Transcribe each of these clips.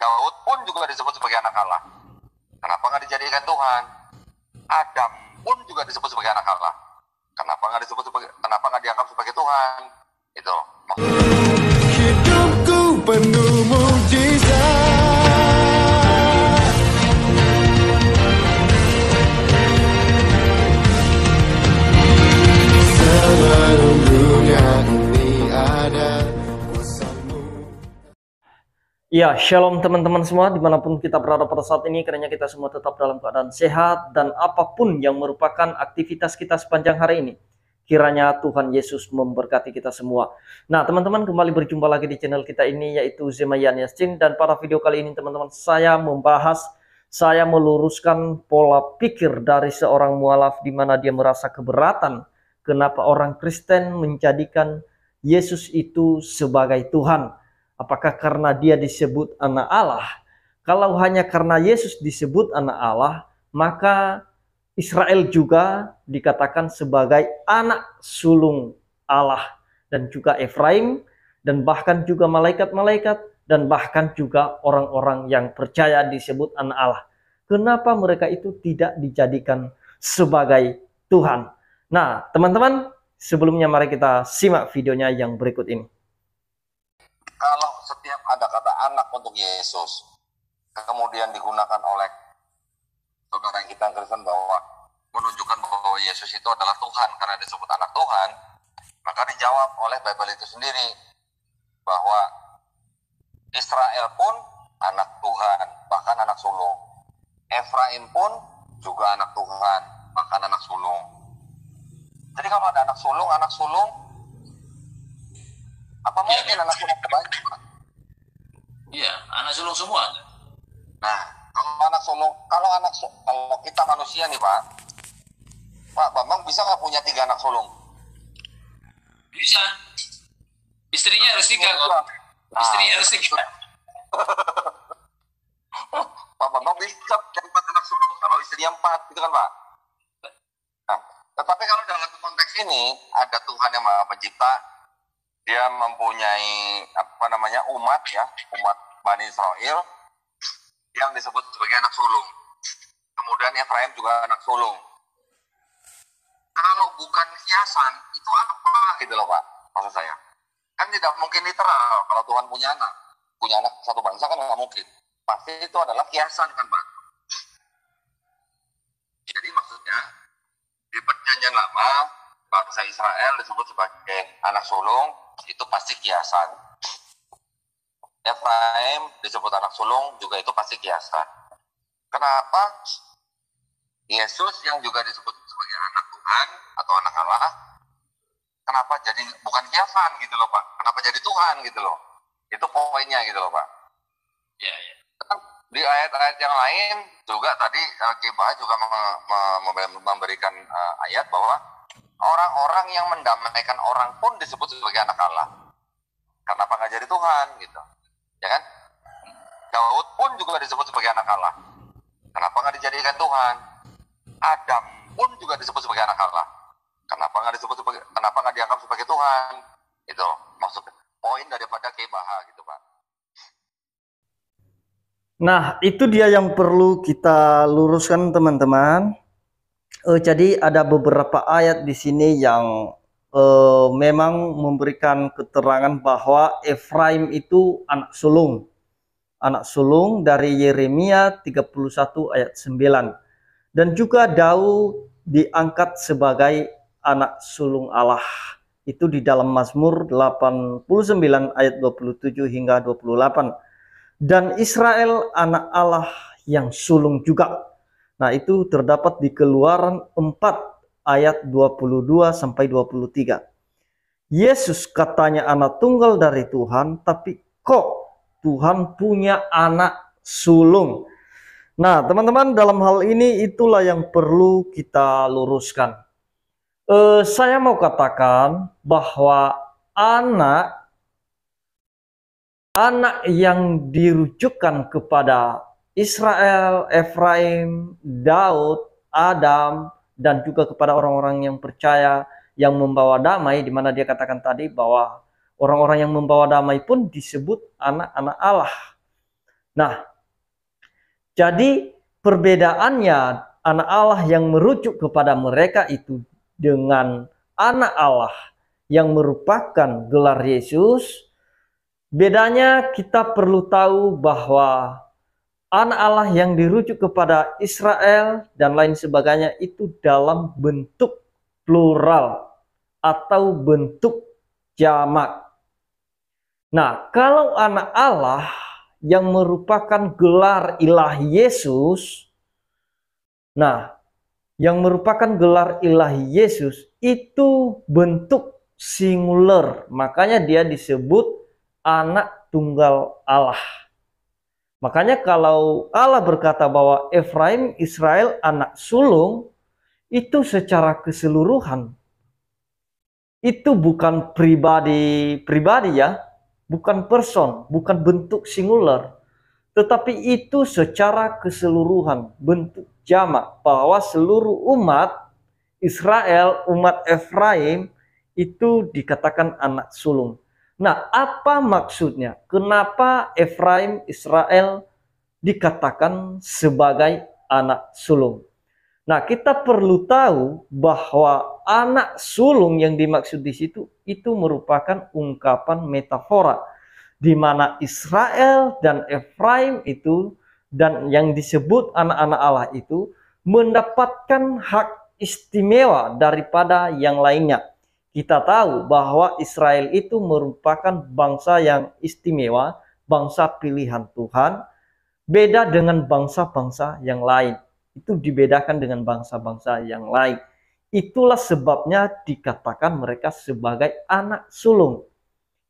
Daud pun juga disebut sebagai anak Allah. Kenapa nggak dijadikan Tuhan? Adam pun juga disebut sebagai anak Allah. Kenapa nggak disebut sebagai, kenapa nggak dianggap sebagai Tuhan? Itu. Hidupku penuh mujizat. Ya, shalom teman-teman semua, dimanapun kita berada pada saat ini, kiranya kita semua tetap dalam keadaan sehat, dan apapun yang merupakan aktivitas kita sepanjang hari ini, kiranya Tuhan Yesus memberkati kita semua. Nah, teman-teman kembali berjumpa lagi di channel kita ini, yaitu Zemayan Yasin, dan pada video kali ini teman-teman, saya membahas, saya meluruskan pola pikir dari seorang mualaf di mana dia merasa keberatan, kenapa orang Kristen menjadikan Yesus itu sebagai Tuhan. Apakah karena dia disebut anak Allah? Kalau hanya karena Yesus disebut anak Allah, maka Israel juga dikatakan sebagai anak sulung Allah dan juga Efraim dan bahkan juga malaikat-malaikat dan bahkan juga orang-orang yang percaya disebut anak Allah. Kenapa mereka itu tidak dijadikan sebagai Tuhan? Nah, teman-teman, sebelumnya mari kita simak videonya yang berikut ini. Halo setiap ada kata anak untuk Yesus, kemudian digunakan oleh saudara kita Kristen bahwa menunjukkan bahwa Yesus itu adalah Tuhan karena disebut anak Tuhan, maka dijawab oleh Bible itu sendiri bahwa Israel pun anak Tuhan, bahkan anak sulung. Efraim pun juga anak Tuhan, bahkan anak sulung. Jadi kalau ada anak sulung, anak sulung, apa mungkin anak sulung kebanyakan? Iya, anak sulung semua. Nah, kalau anak sulung, kalau anak kalau kita manusia nih Pak, Pak Bambang bisa nggak punya tiga anak sulung? Bisa. Istrinya harus tiga kok. Nah, Istrinya harus tiga. Pak Bambang bisa punya empat anak sulung kalau istrinya empat, gitu kan Pak? Nah, tetapi kalau dalam konteks ini ada Tuhan yang maha pencipta, dia mempunyai apa namanya umat ya, umat Bani Israel yang disebut sebagai anak sulung. Kemudian Efraim juga anak sulung. Kalau bukan hiasan, itu apa gitu loh Pak, maksud saya. Kan tidak mungkin literal kalau Tuhan punya anak. Punya anak satu bangsa kan nggak mungkin. Pasti itu adalah hiasan kan Pak. Jadi maksudnya, di perjanjian lama, bangsa Israel disebut sebagai anak sulung, itu pasti kiasan. Efraim disebut anak sulung juga itu pasti kiasan. Kenapa Yesus yang juga disebut sebagai anak Tuhan atau anak Allah, kenapa jadi bukan kiasan gitu loh Pak? Kenapa jadi Tuhan gitu loh? Itu poinnya gitu loh Pak. Ya, ya. Di ayat-ayat yang lain juga tadi eh, Kiba juga memberikan eh, ayat bahwa orang-orang yang mendamaikan orang pun disebut sebagai anak Allah. Kenapa nggak jadi Tuhan gitu? ya kan Daud pun juga disebut sebagai anak Allah kenapa nggak dijadikan Tuhan Adam pun juga disebut sebagai anak Allah kenapa nggak disebut sebagai kenapa nggak dianggap sebagai Tuhan itu maksud poin daripada kebaha gitu pak Nah, itu dia yang perlu kita luruskan, teman-teman. Uh, jadi ada beberapa ayat di sini yang uh, memang memberikan keterangan bahwa Efraim itu anak sulung. Anak sulung dari Yeremia 31 ayat 9. Dan juga Daud diangkat sebagai anak sulung Allah. Itu di dalam Mazmur 89 ayat 27 hingga 28. Dan Israel anak Allah yang sulung juga. Nah itu terdapat di keluaran 4 ayat 22 sampai 23. Yesus katanya anak tunggal dari Tuhan, tapi kok Tuhan punya anak sulung? Nah, teman-teman, dalam hal ini itulah yang perlu kita luruskan. Eh, saya mau katakan bahwa anak anak yang dirujukkan kepada Israel, Efraim, Daud, Adam, dan juga kepada orang-orang yang percaya yang membawa damai di mana dia katakan tadi bahwa orang-orang yang membawa damai pun disebut anak-anak Allah. Nah, jadi perbedaannya anak Allah yang merujuk kepada mereka itu dengan anak Allah yang merupakan gelar Yesus, bedanya kita perlu tahu bahwa anak Allah yang dirujuk kepada Israel dan lain sebagainya itu dalam bentuk plural atau bentuk jamak. Nah, kalau anak Allah yang merupakan gelar ilah Yesus, nah, yang merupakan gelar ilah Yesus itu bentuk singular, makanya dia disebut anak tunggal Allah. Makanya kalau Allah berkata bahwa Efraim Israel anak sulung itu secara keseluruhan itu bukan pribadi-pribadi ya, bukan person, bukan bentuk singular, tetapi itu secara keseluruhan bentuk jamak bahwa seluruh umat Israel, umat Efraim itu dikatakan anak sulung. Nah, apa maksudnya? Kenapa Efraim Israel dikatakan sebagai anak sulung? Nah, kita perlu tahu bahwa anak sulung yang dimaksud di situ itu merupakan ungkapan metafora di mana Israel dan Efraim itu dan yang disebut anak-anak Allah itu mendapatkan hak istimewa daripada yang lainnya kita tahu bahwa Israel itu merupakan bangsa yang istimewa, bangsa pilihan Tuhan, beda dengan bangsa-bangsa yang lain. Itu dibedakan dengan bangsa-bangsa yang lain. Itulah sebabnya dikatakan mereka sebagai anak sulung.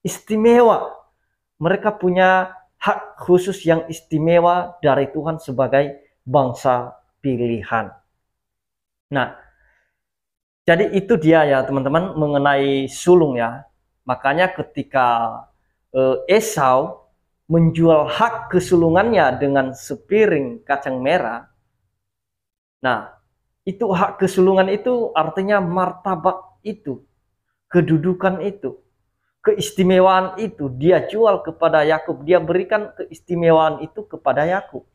Istimewa. Mereka punya hak khusus yang istimewa dari Tuhan sebagai bangsa pilihan. Nah, jadi itu dia ya teman-teman mengenai sulung ya. Makanya ketika eh, Esau menjual hak kesulungannya dengan sepiring kacang merah. Nah, itu hak kesulungan itu artinya martabat itu, kedudukan itu, keistimewaan itu dia jual kepada Yakub, dia berikan keistimewaan itu kepada Yakub.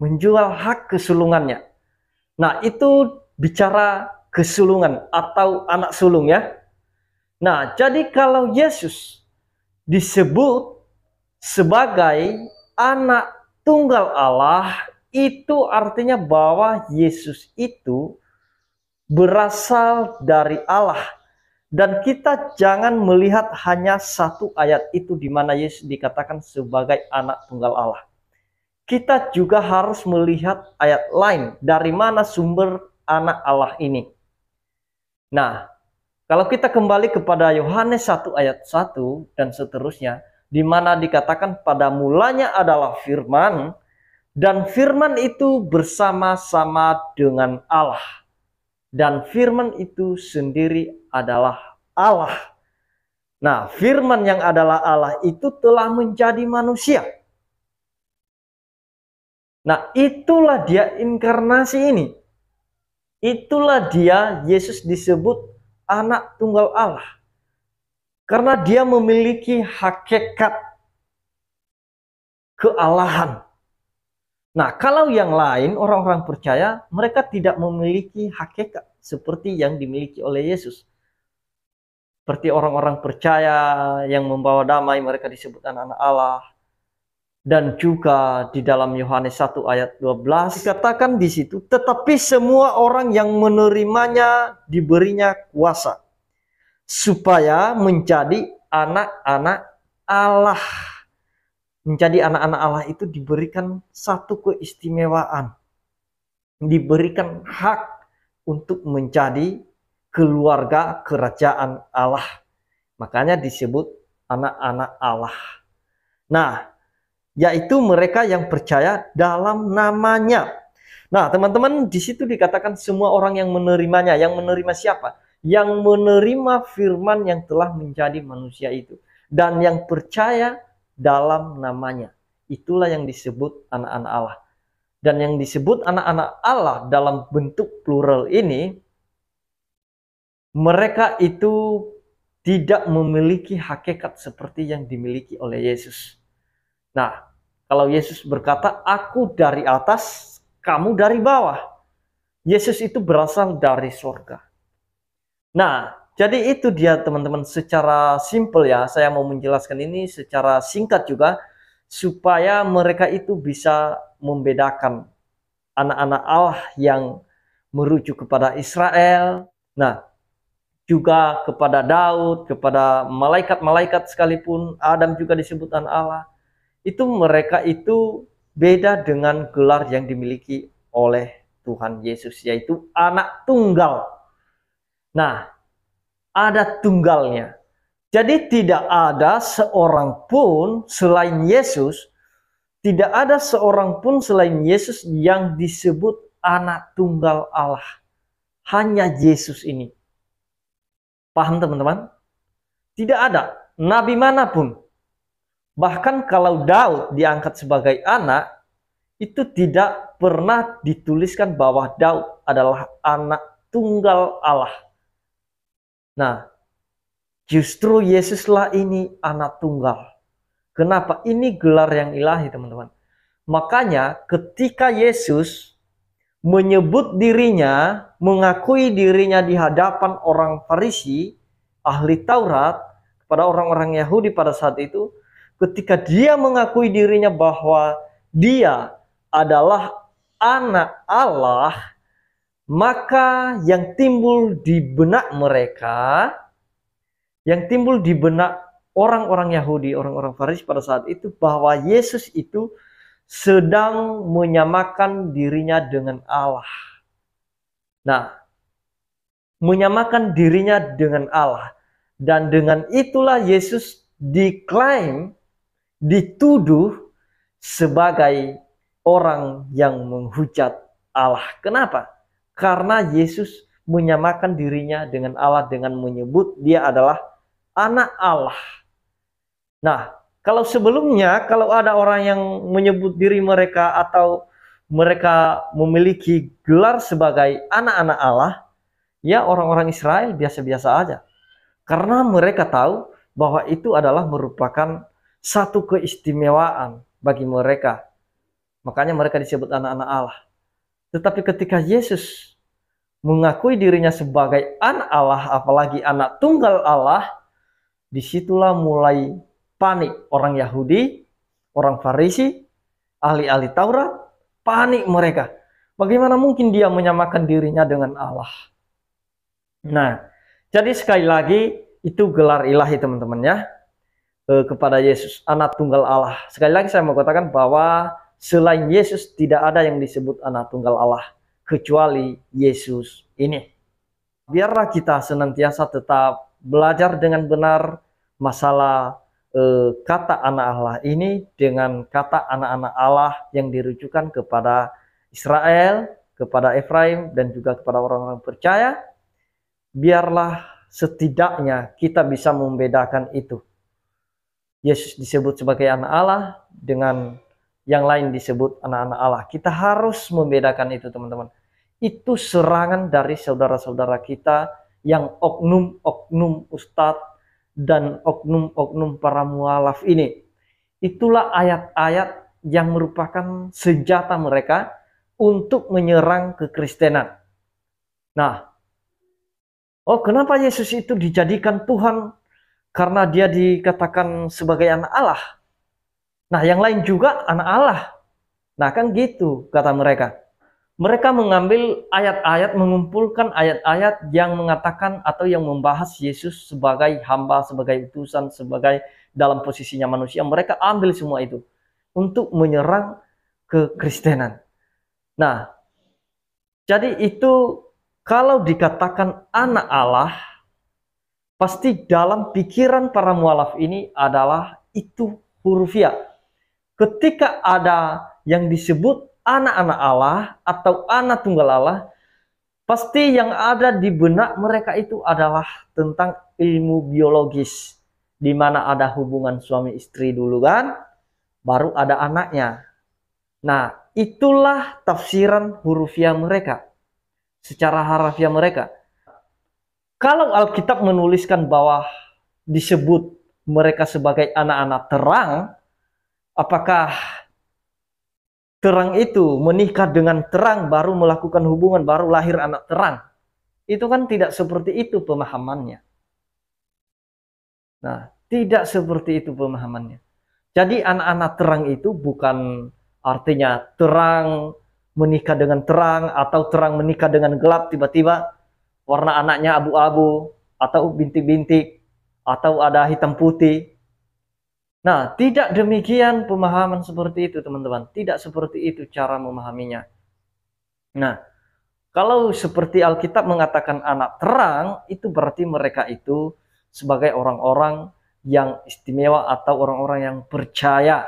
Menjual hak kesulungannya. Nah, itu bicara kesulungan atau anak sulung ya. Nah, jadi kalau Yesus disebut sebagai anak tunggal Allah, itu artinya bahwa Yesus itu berasal dari Allah. Dan kita jangan melihat hanya satu ayat itu di mana Yesus dikatakan sebagai anak tunggal Allah. Kita juga harus melihat ayat lain dari mana sumber anak Allah ini. Nah, kalau kita kembali kepada Yohanes 1 ayat 1 dan seterusnya, di mana dikatakan pada mulanya adalah firman dan firman itu bersama-sama dengan Allah dan firman itu sendiri adalah Allah. Nah, firman yang adalah Allah itu telah menjadi manusia. Nah, itulah dia inkarnasi ini. Itulah dia Yesus disebut anak tunggal Allah. Karena dia memiliki hakikat kealahan. Nah, kalau yang lain orang-orang percaya, mereka tidak memiliki hakikat seperti yang dimiliki oleh Yesus. Seperti orang-orang percaya yang membawa damai, mereka disebut anak-anak Allah dan juga di dalam Yohanes 1 ayat 12 dikatakan di situ tetapi semua orang yang menerimanya diberinya kuasa supaya menjadi anak-anak Allah menjadi anak-anak Allah itu diberikan satu keistimewaan diberikan hak untuk menjadi keluarga kerajaan Allah makanya disebut anak-anak Allah nah yaitu mereka yang percaya dalam namanya. Nah, teman-teman, di situ dikatakan semua orang yang menerimanya, yang menerima siapa? Yang menerima firman yang telah menjadi manusia itu dan yang percaya dalam namanya. Itulah yang disebut anak-anak Allah. Dan yang disebut anak-anak Allah dalam bentuk plural ini mereka itu tidak memiliki hakikat seperti yang dimiliki oleh Yesus. Nah, kalau Yesus berkata, "Aku dari atas, kamu dari bawah." Yesus itu berasal dari surga. Nah, jadi itu dia teman-teman secara simpel ya. Saya mau menjelaskan ini secara singkat juga supaya mereka itu bisa membedakan anak-anak Allah yang merujuk kepada Israel. Nah, juga kepada Daud, kepada malaikat-malaikat sekalipun Adam juga disebut Allah itu mereka itu beda dengan gelar yang dimiliki oleh Tuhan Yesus yaitu anak tunggal. Nah, ada tunggalnya. Jadi tidak ada seorang pun selain Yesus, tidak ada seorang pun selain Yesus yang disebut anak tunggal Allah. Hanya Yesus ini. Paham teman-teman? Tidak ada nabi manapun Bahkan kalau Daud diangkat sebagai anak, itu tidak pernah dituliskan bahwa Daud adalah anak tunggal Allah. Nah, justru Yesuslah ini anak tunggal. Kenapa? Ini gelar yang ilahi, teman-teman. Makanya ketika Yesus menyebut dirinya, mengakui dirinya di hadapan orang Farisi, ahli Taurat, kepada orang-orang Yahudi pada saat itu, ketika dia mengakui dirinya bahwa dia adalah anak Allah, maka yang timbul di benak mereka, yang timbul di benak orang-orang Yahudi, orang-orang Farisi pada saat itu bahwa Yesus itu sedang menyamakan dirinya dengan Allah. Nah, menyamakan dirinya dengan Allah dan dengan itulah Yesus diklaim dituduh sebagai orang yang menghujat Allah. Kenapa? Karena Yesus menyamakan dirinya dengan Allah dengan menyebut dia adalah anak Allah. Nah, kalau sebelumnya kalau ada orang yang menyebut diri mereka atau mereka memiliki gelar sebagai anak-anak Allah, ya orang-orang Israel biasa-biasa aja. Karena mereka tahu bahwa itu adalah merupakan satu keistimewaan bagi mereka. Makanya mereka disebut anak-anak Allah. Tetapi ketika Yesus mengakui dirinya sebagai anak Allah, apalagi anak tunggal Allah, disitulah mulai panik orang Yahudi, orang Farisi, ahli-ahli Taurat, panik mereka. Bagaimana mungkin dia menyamakan dirinya dengan Allah? Nah, jadi sekali lagi itu gelar ilahi teman-teman ya eh, kepada Yesus, anak tunggal Allah. Sekali lagi saya mau katakan bahwa selain Yesus tidak ada yang disebut anak tunggal Allah kecuali Yesus ini. Biarlah kita senantiasa tetap belajar dengan benar masalah eh, kata anak Allah ini dengan kata anak-anak Allah yang dirujukan kepada Israel, kepada Efraim dan juga kepada orang-orang percaya. Biarlah setidaknya kita bisa membedakan itu Yesus disebut sebagai anak Allah dengan yang lain disebut anak-anak Allah. Kita harus membedakan itu teman-teman. Itu serangan dari saudara-saudara kita yang oknum-oknum ustadz dan oknum-oknum para mualaf ini. Itulah ayat-ayat yang merupakan senjata mereka untuk menyerang kekristenan. Nah, oh kenapa Yesus itu dijadikan Tuhan karena dia dikatakan sebagai anak Allah. Nah, yang lain juga anak Allah. Nah, kan gitu kata mereka. Mereka mengambil ayat-ayat, mengumpulkan ayat-ayat yang mengatakan atau yang membahas Yesus sebagai hamba, sebagai utusan, sebagai dalam posisinya manusia. Mereka ambil semua itu untuk menyerang kekristenan. Nah, jadi itu kalau dikatakan anak Allah, Pasti dalam pikiran para mualaf ini adalah itu ya. Ketika ada yang disebut anak-anak Allah atau anak tunggal Allah, pasti yang ada di benak mereka itu adalah tentang ilmu biologis. Di mana ada hubungan suami istri dulu kan, baru ada anaknya. Nah, itulah tafsiran hurufiah mereka. Secara harafiah mereka. Kalau Alkitab menuliskan bahwa disebut mereka sebagai anak-anak terang, apakah terang itu menikah dengan terang baru melakukan hubungan baru lahir anak terang? Itu kan tidak seperti itu pemahamannya. Nah, tidak seperti itu pemahamannya. Jadi anak-anak terang itu bukan artinya terang menikah dengan terang atau terang menikah dengan gelap tiba-tiba warna anaknya abu-abu atau bintik-bintik atau ada hitam putih. Nah, tidak demikian pemahaman seperti itu, teman-teman. Tidak seperti itu cara memahaminya. Nah, kalau seperti Alkitab mengatakan anak terang, itu berarti mereka itu sebagai orang-orang yang istimewa atau orang-orang yang percaya,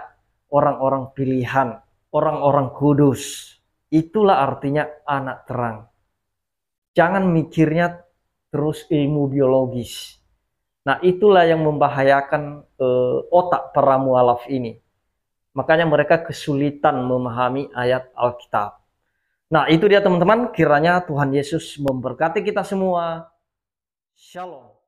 orang-orang pilihan, orang-orang kudus. Itulah artinya anak terang. Jangan mikirnya terus ilmu biologis. Nah, itulah yang membahayakan e, otak para mualaf ini. Makanya mereka kesulitan memahami ayat Alkitab. Nah, itu dia teman-teman, kiranya Tuhan Yesus memberkati kita semua. Shalom.